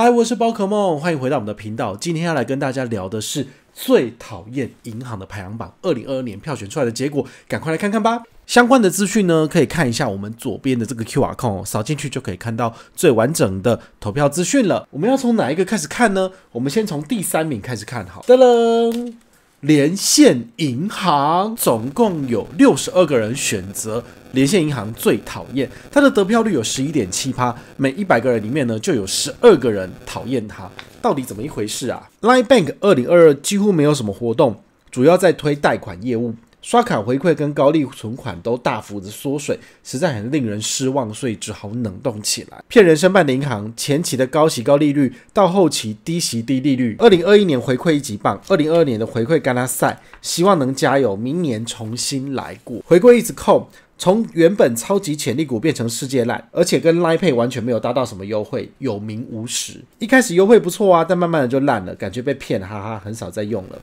嗨，我是宝可梦，欢迎回到我们的频道。今天要来跟大家聊的是最讨厌银行的排行榜，二零二二年票选出来的结果，赶快来看看吧。相关的资讯呢，可以看一下我们左边的这个 QR code，扫进去就可以看到最完整的投票资讯了。我们要从哪一个开始看呢？我们先从第三名开始看，好，噔噔。连线银行总共有六十二个人选择连线银行最讨厌，它的得票率有十一点七趴，每一百个人里面呢就有十二个人讨厌它，到底怎么一回事啊？Line Bank 二零二二几乎没有什么活动，主要在推贷款业务。刷卡回馈跟高利存款都大幅的缩水，实在很令人失望，所以只好冷冻起来。骗人生办的银行，前期的高息高利率，到后期低息低利率。二零二一年回馈一级棒，二零二二年的回馈干他塞，希望能加油，明年重新来过。回归一直控。从原本超级潜力股变成世界烂，而且跟拉配完全没有搭到什么优惠，有名无实。一开始优惠不错啊，但慢慢的就烂了，感觉被骗，哈哈，很少再用了。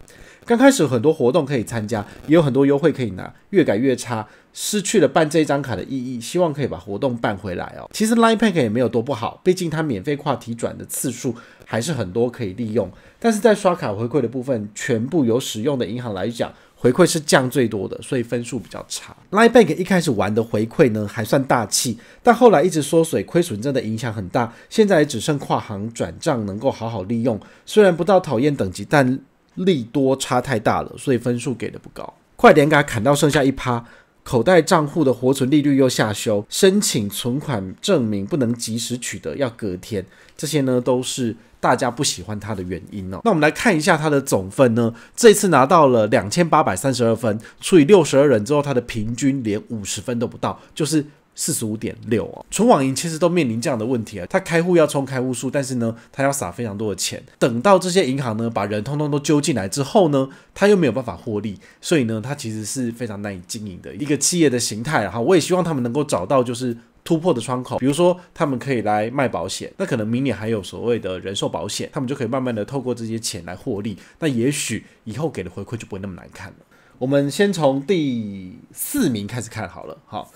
刚开始很多活动可以参加，也有很多优惠可以拿，越改越差，失去了办这一张卡的意义。希望可以把活动办回来哦。其实 Line p a c k 也没有多不好，毕竟它免费跨提转的次数还是很多可以利用。但是在刷卡回馈的部分，全部有使用的银行来讲，回馈是降最多的，所以分数比较差。Line b a k 一开始玩的回馈呢还算大气，但后来一直缩水，亏损真的影响很大。现在也只剩跨行转账能够好好利用，虽然不到讨厌等级，但。利多差太大了，所以分数给的不高。快点给他砍到剩下一趴。口袋账户的活存利率又下修，申请存款证明不能及时取得，要隔天。这些呢都是大家不喜欢他的原因哦。那我们来看一下他的总分呢，这次拿到了两千八百三十二分，除以六十二人之后，他的平均连五十分都不到，就是。四十五点六啊，纯网银其实都面临这样的问题啊，它开户要充开户数，但是呢，它要撒非常多的钱，等到这些银行呢把人通通都揪进来之后呢，他又没有办法获利，所以呢，他其实是非常难以经营的一个企业的形态。哈，我也希望他们能够找到就是突破的窗口，比如说他们可以来卖保险，那可能明年还有所谓的人寿保险，他们就可以慢慢的透过这些钱来获利，那也许以后给的回馈就不会那么难看了。我们先从第四名开始看好了，好。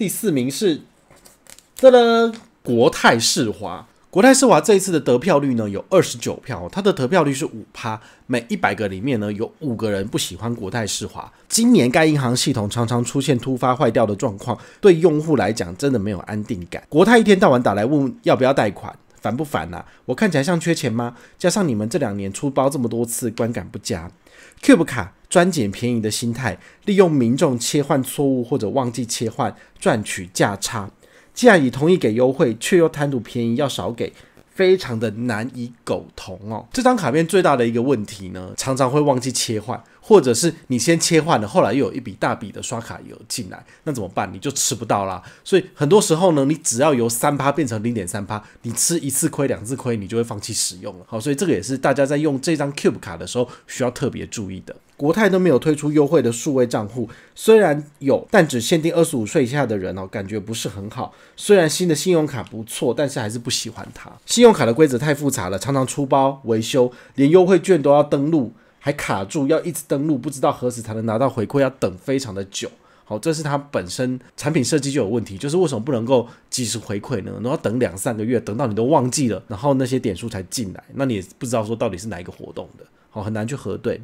第四名是，这呢国泰世华，国泰世华这一次的得票率呢有二十九票，它的得票率是五趴，每一百个里面呢有五个人不喜欢国泰世华。今年该银行系统常常出现突发坏掉的状况，对用户来讲真的没有安定感。国泰一天到晚打来问要不要贷款。烦不烦呐？我看起来像缺钱吗？加上你们这两年出包这么多次，观感不佳。Cube 卡专捡便宜的心态，利用民众切换错误或者忘记切换赚取价差。既然已同意给优惠，却又贪图便宜要少给。非常的难以苟同哦，这张卡片最大的一个问题呢，常常会忘记切换，或者是你先切换了，后来又有一笔大笔的刷卡有进来，那怎么办？你就吃不到啦。所以很多时候呢，你只要由三趴变成零点三趴，你吃一次亏、两次亏，你就会放弃使用了。好，所以这个也是大家在用这张 Cube 卡的时候需要特别注意的。国泰都没有推出优惠的数位账户，虽然有，但只限定二十五岁以下的人哦，感觉不是很好。虽然新的信用卡不错，但是还是不喜欢它。信用卡的规则太复杂了，常常出包维修，连优惠券都要登录，还卡住，要一直登录，不知道何时才能拿到回馈，要等非常的久。好，这是它本身产品设计就有问题，就是为什么不能够及时回馈呢？然后等两三个月，等到你都忘记了，然后那些点数才进来，那你也不知道说到底是哪一个活动的。哦，很难去核对，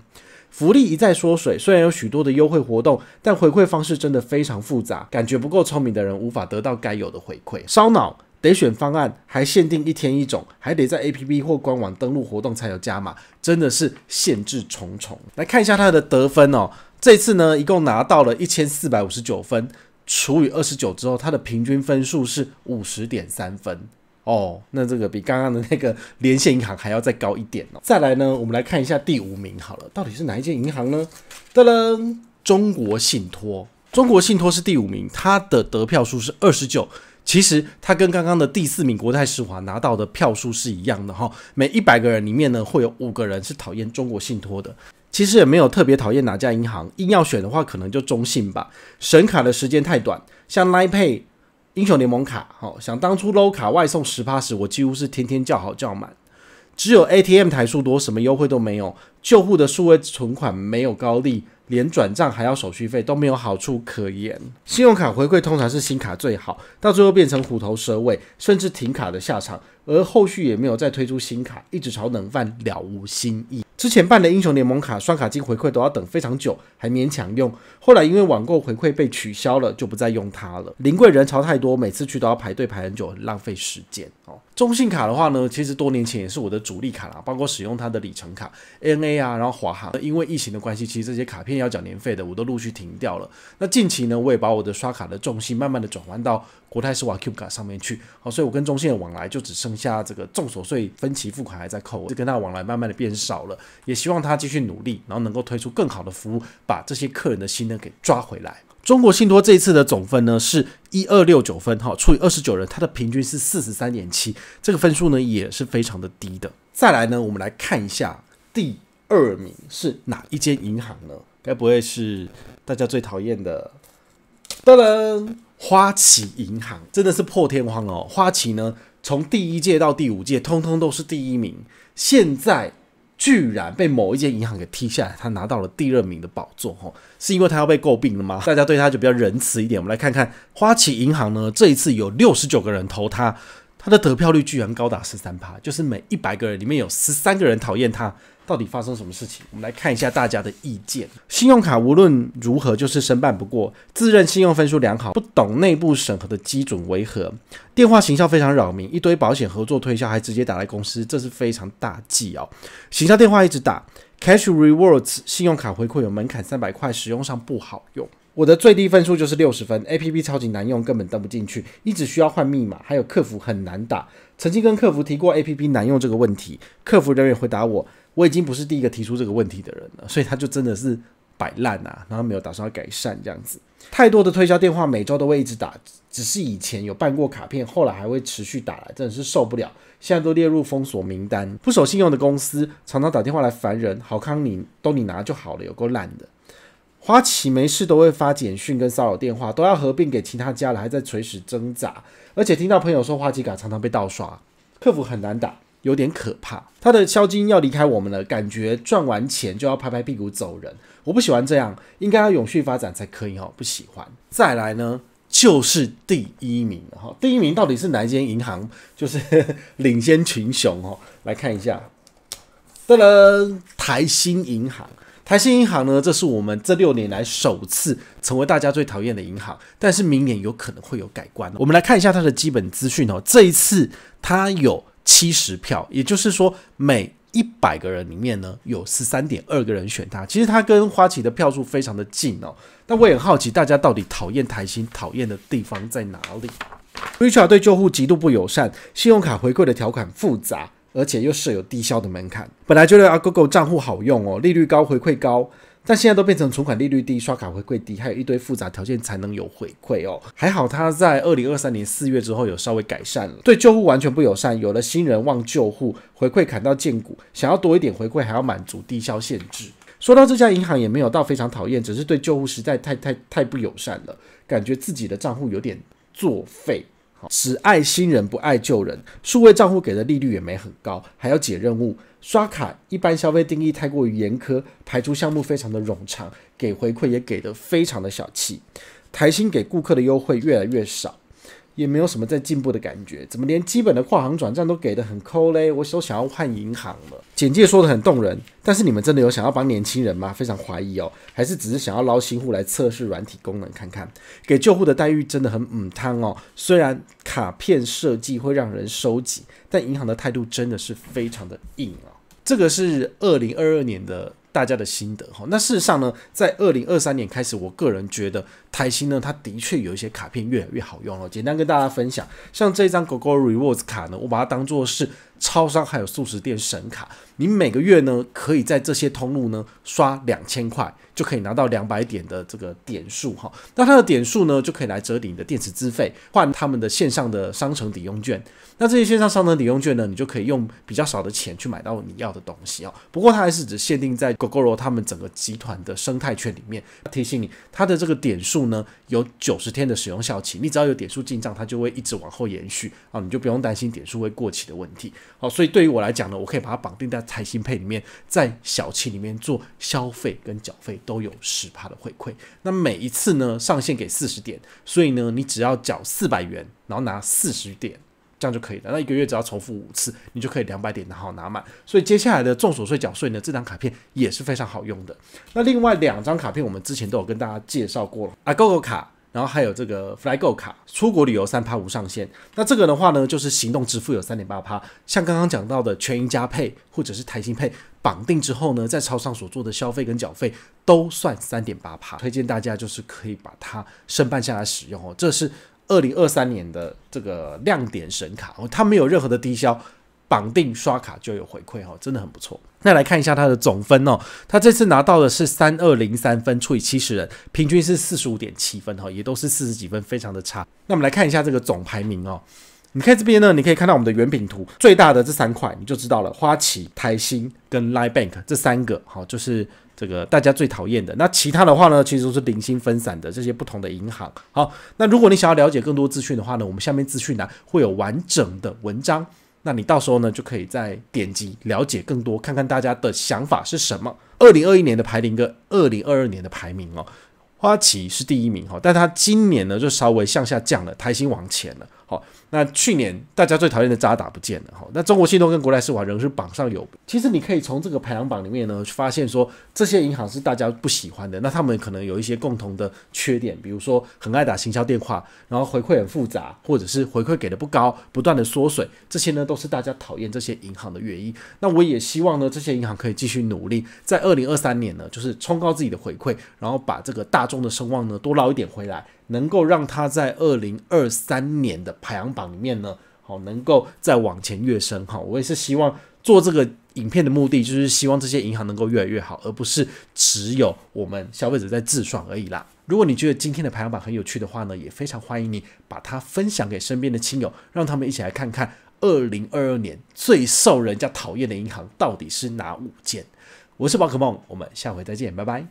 福利一再缩水。虽然有许多的优惠活动，但回馈方式真的非常复杂，感觉不够聪明的人无法得到该有的回馈，烧脑得选方案，还限定一天一种，还得在 APP 或官网登录活动才有加码，真的是限制重重。来看一下它的得分哦，这次呢一共拿到了一千四百五十九分，除以二十九之后，它的平均分数是五十点三分。哦，那这个比刚刚的那个连线银行还要再高一点哦。再来呢，我们来看一下第五名好了，到底是哪一间银行呢？噔噔，中国信托，中国信托是第五名，它的得票数是二十九。其实它跟刚刚的第四名国泰世华拿到的票数是一样的哈。每一百个人里面呢，会有五个人是讨厌中国信托的。其实也没有特别讨厌哪家银行，硬要选的话，可能就中信吧。神卡的时间太短，像 Line Pay。英雄联盟卡，好想当初 low 卡外送十趴时，我几乎是天天叫好叫满，只有 ATM 台数多，什么优惠都没有，旧户的数位存款没有高利。连转账还要手续费，都没有好处可言。信用卡回馈通常是新卡最好，到最后变成虎头蛇尾，甚至停卡的下场。而后续也没有再推出新卡，一直炒冷饭，了无新意。之前办的英雄联盟卡，刷卡金回馈都要等非常久，还勉强用。后来因为网购回馈被取消了，就不再用它了。临柜人潮太多，每次去都要排队排很久，浪费时间哦。中信卡的话呢，其实多年前也是我的主力卡啦，包括使用它的里程卡、NA 啊，然后华航，因为疫情的关系，其实这些卡片要缴年费的，我都陆续停掉了。那近期呢，我也把我的刷卡的重心慢慢的转换到国泰世华 Q 卡上面去。好，所以我跟中信的往来就只剩下这个重所税分期付款还在扣，我就跟他往来慢慢的变少了。也希望他继续努力，然后能够推出更好的服务，把这些客人的心呢给抓回来。中国信托这一次的总分呢是一二六九分，哈，除以二十九人，它的平均是四十三点七，这个分数呢也是非常的低的。再来呢，我们来看一下第二名是哪一间银行呢？该不会是大家最讨厌的，当然花旗银行真的是破天荒哦。花旗呢从第一届到第五届通通都是第一名，现在。居然被某一间银行给踢下来，他拿到了第二名的宝座，吼，是因为他要被诟病了吗？大家对他就比较仁慈一点。我们来看看花旗银行呢，这一次有六十九个人投他，他的得票率居然高达十三趴，就是每一百个人里面有十三个人讨厌他。到底发生什么事情？我们来看一下大家的意见。信用卡无论如何就是申办不过，自认信用分数良好，不懂内部审核的基准为何。电话行销非常扰民，一堆保险合作推销还直接打来公司，这是非常大忌哦。行销电话一直打，Cash Rewards 信用卡回馈有门槛三百块，使用上不好用。我的最低分数就是六十分，APP 超级难用，根本登不进去，一直需要换密码。还有客服很难打，曾经跟客服提过 APP 难用这个问题，客服人员回答我。我已经不是第一个提出这个问题的人了，所以他就真的是摆烂啊，然后没有打算要改善这样子。太多的推销电话每周都会一直打，只是以前有办过卡片，后来还会持续打来，真的是受不了。现在都列入封锁名单，不守信用的公司常常打电话来烦人。好康你都你拿就好了，有够烂的。花旗没事都会发简讯跟骚扰电话，都要合并给其他家了，还在垂死挣扎。而且听到朋友说花旗卡常常被盗刷，客服很难打。有点可怕，他的萧金要离开我们了，感觉赚完钱就要拍拍屁股走人。我不喜欢这样，应该要永续发展才可以哦，不喜欢。再来呢，就是第一名哈，第一名到底是哪间银行？就是 领先群雄哦，来看一下，噔，台新银行，台新银行呢，这是我们这六年来首次成为大家最讨厌的银行，但是明年有可能会有改观。我们来看一下它的基本资讯哦，这一次它有。七十票，也就是说每一百个人里面呢，有十三点二个人选他。其实他跟花旗的票数非常的近哦。那我也很好奇，大家到底讨厌台新讨厌的地方在哪里 r i a r a 对救护极度不友善，信用卡回馈的条款复杂，而且又设有低消的门槛。本来觉得 a o g o 账户好用哦，利率高，回馈高。但现在都变成存款利率低、刷卡回馈低，还有一堆复杂条件才能有回馈哦。还好他在二零二三年四月之后有稍微改善了。对旧户完全不友善，有了新人忘旧户，回馈砍到见骨，想要多一点回馈还要满足低销限制。说到这家银行也没有到非常讨厌，只是对旧户实在太太太不友善了，感觉自己的账户有点作废，只爱新人不爱旧人，数位账户给的利率也没很高，还要解任务。刷卡一般消费定义太过于严苛，排除项目非常的冗长，给回馈也给的非常的小气，台新给顾客的优惠越来越少，也没有什么在进步的感觉，怎么连基本的跨行转账都给的很抠嘞？我都想要换银行了。简介说的很动人，但是你们真的有想要帮年轻人吗？非常怀疑哦，还是只是想要捞新户来测试软体功能看看？给旧户的待遇真的很嗯汤哦，虽然卡片设计会让人收紧，但银行的态度真的是非常的硬啊。这个是二零二二年的大家的心得哈。那事实上呢，在二零二三年开始，我个人觉得台新呢，它的确有一些卡片越来越好用了。简单跟大家分享，像这张狗狗 rewards 卡呢，我把它当做是。超商还有素食店神卡，你每个月呢可以在这些通路呢刷两千块，就可以拿到两百点的这个点数哈。那它的点数呢就可以来折抵你的电池资费，换他们的线上的商城抵用券。那这些线上商城抵用券呢，你就可以用比较少的钱去买到你要的东西哦。不过它还是只限定在 Google 他们整个集团的生态圈里面。提醒你，它的这个点数呢有九十天的使用效期，你只要有点数进账，它就会一直往后延续啊，你就不用担心点数会过期的问题。好，所以对于我来讲呢，我可以把它绑定在财新配里面，在小七里面做消费跟缴费都有十帕的回馈。那每一次呢，上限给四十点，所以呢，你只要缴四百元，然后拿四十点，这样就可以了。那一个月只要重复五次，你就可以两百点刚好拿满。所以接下来的重所税缴税呢，这张卡片也是非常好用的。那另外两张卡片，我们之前都有跟大家介绍过了啊，GoGo 卡。然后还有这个 FlyGo 卡，出国旅游三趴无上限。那这个的话呢，就是行动支付有三点八趴。像刚刚讲到的全银加配或者是台新配绑定之后呢，在超商所做的消费跟缴费都算三点八趴。推荐大家就是可以把它申办下来使用哦，这是二零二三年的这个亮点神卡哦，它没有任何的低消。绑定刷卡就有回馈哈，真的很不错。那来看一下它的总分哦，它这次拿到的是三二零三分，除以七十人，平均是四十五点七分哈，也都是四十几分，非常的差。那我们来看一下这个总排名哦，你看这边呢，你可以看到我们的原品图最大的这三块，你就知道了，花旗、台新跟 Line Bank 这三个哈，就是这个大家最讨厌的。那其他的话呢，其实都是零星分散的这些不同的银行。好，那如果你想要了解更多资讯的话呢，我们下面资讯栏会有完整的文章。那你到时候呢，就可以再点击了解更多，看看大家的想法是什么。二零二一年的排名跟二零二二年的排名哦，花旗是第一名哈，但它今年呢就稍微向下降了，台新往前了。好，那去年大家最讨厌的渣打不见了哈，那中国信托跟国泰世华仍是榜上有。其实你可以从这个排行榜里面呢，发现说这些银行是大家不喜欢的，那他们可能有一些共同的缺点，比如说很爱打行销电话，然后回馈很复杂，或者是回馈给的不高，不断的缩水，这些呢都是大家讨厌这些银行的原因。那我也希望呢，这些银行可以继续努力，在二零二三年呢，就是冲高自己的回馈，然后把这个大众的声望呢多捞一点回来。能够让它在二零二三年的排行榜里面呢，好能够再往前跃升哈。我也是希望做这个影片的目的，就是希望这些银行能够越来越好，而不是只有我们消费者在自爽而已啦。如果你觉得今天的排行榜很有趣的话呢，也非常欢迎你把它分享给身边的亲友，让他们一起来看看二零二二年最受人家讨厌的银行到底是哪五件。我是宝可梦，我们下回再见，拜拜。